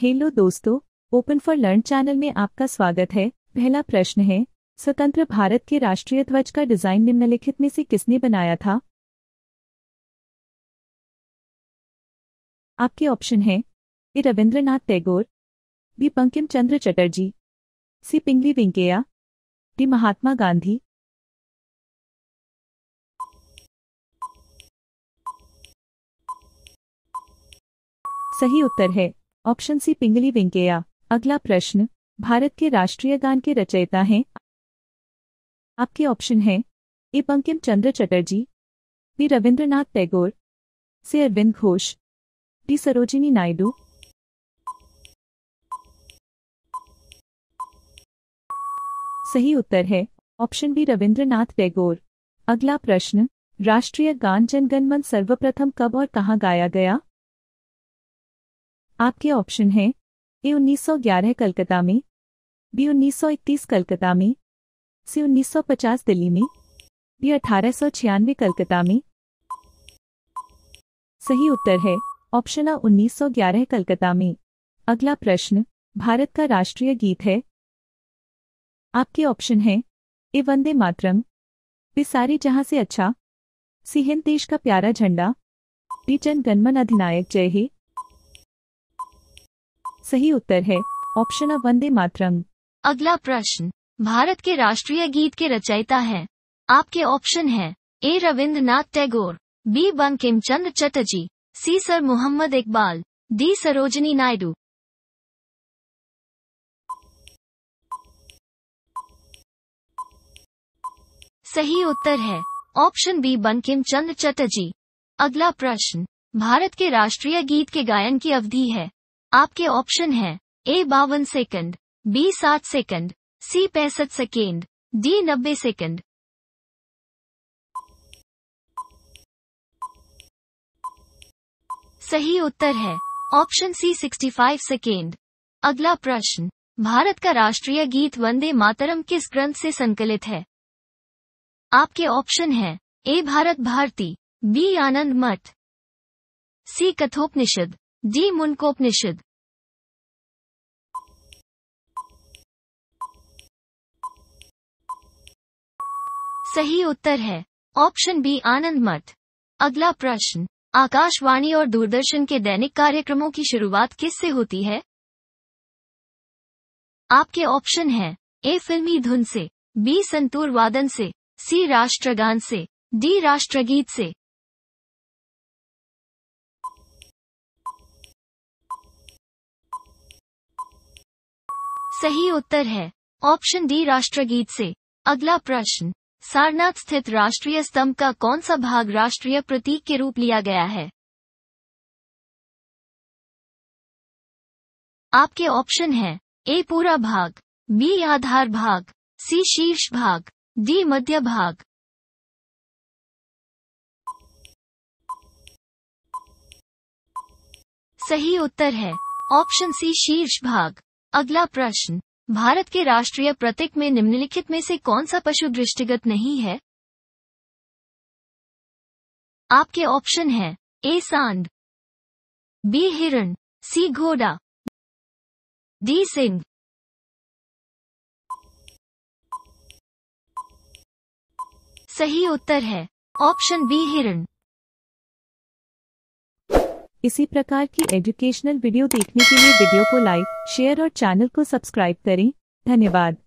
hello दोस्तों open for learn channel में आपका स्वागत है पहला प्रश्न है स्वतंत्र भारत के राष्ट्रीय ध्वज का डिजाइन निम्नलिखित में से किसने बनाया था आपके ऑप्शन है A Rabindranath Tagore B Bankim Chandra Chatterjee C Pingali Venkayya D Mahatma Gandhi सही उत्तर है ऑप्शन सी पिंगली वेंकैया अगला प्रश्न भारत के राष्ट्रीय गान के रचयिता हैं आपके ऑप्शन हैं A Bankim Chandra Chatterjee B Rabindranath Tagore C Aurobindo Ghosh D Sarojini Naidu सही उत्तर है ऑप्शन बी रविंद्रनाथ टैगोर अगला प्रश्न राष्ट्रीय गान जनगणमन सर्वप्रथम कब और कहाँ गाया गया आपके ऑप्शन हैं ए 1911 कलकत्ता में बी 1931 कलकत्ता में सी 1950 दिल्ली में बी अठारह कलकत्ता में सही उत्तर है ऑप्शन आ 1911 कलकत्ता में अगला प्रश्न भारत का राष्ट्रीय गीत है आपके ऑप्शन हैं ए वंदे मातरम बी सारी जहां से अच्छा सी हिंद देश का प्यारा झंडा डी जन गणमन अधिनायक जय हे सही उत्तर है ऑप्शन अ वंदे मातरम अगला प्रश्न भारत के राष्ट्रीय गीत के रचयिता है आपके ऑप्शन है A Rabindranath Tagore B Bankim Chandra Chatterjee C sir Mohammad Iqbal D Sarojini Naidu सही उत्तर है ऑप्शन बी बंकिम चंद्र चटर्जी अगला प्रश्न भारत के राष्ट्रीय गीत के गायन की अवधि है आपके ऑप्शन हैं ए बावन सेकंड बी साठ सेकंड सी पैंसठ सेकेंड डी नब्बे सेकंड सही उत्तर है ऑप्शन सी 65 सेकेंड अगला प्रश्न भारत का राष्ट्रीय गीत वंदे मातरम किस ग्रंथ से संकलित है आपके ऑप्शन हैं A Bharat Bharati B Anand Math C कथोपनिषद D मुनकोपनिषद सही उत्तर है ऑप्शन बी आनंद मठ अगला प्रश्न आकाशवाणी और दूरदर्शन के दैनिक कार्यक्रमों की शुरुआत किससे होती है आपके ऑप्शन हैं ए फिल्मी धुन से बी संतूर वादन से सी राष्ट्रगान से डी राष्ट्रगीत से सही उत्तर है ऑप्शन डी राष्ट्रगीत से अगला प्रश्न सारनाथ स्थित राष्ट्रीय स्तंभ का कौन सा भाग राष्ट्रीय प्रतीक के रूप लिया गया है आपके ऑप्शन हैं ए पूरा भाग बी आधार भाग सी शीर्ष भाग डी मध्य भाग सही उत्तर है ऑप्शन सी शीर्ष भाग अगला प्रश्न भारत के राष्ट्रीय प्रतीक में निम्नलिखित में से कौन सा पशु दृष्टिगत नहीं है आपके ऑप्शन हैं ए सांड बी हिरण सी घोड़ा डी सिंह सही उत्तर है ऑप्शन बी हिरण इसी प्रकार की एजुकेशनल वीडियो देखने के लिए वीडियो को लाइक शेयर और चैनल को सब्सक्राइब करें धन्यवाद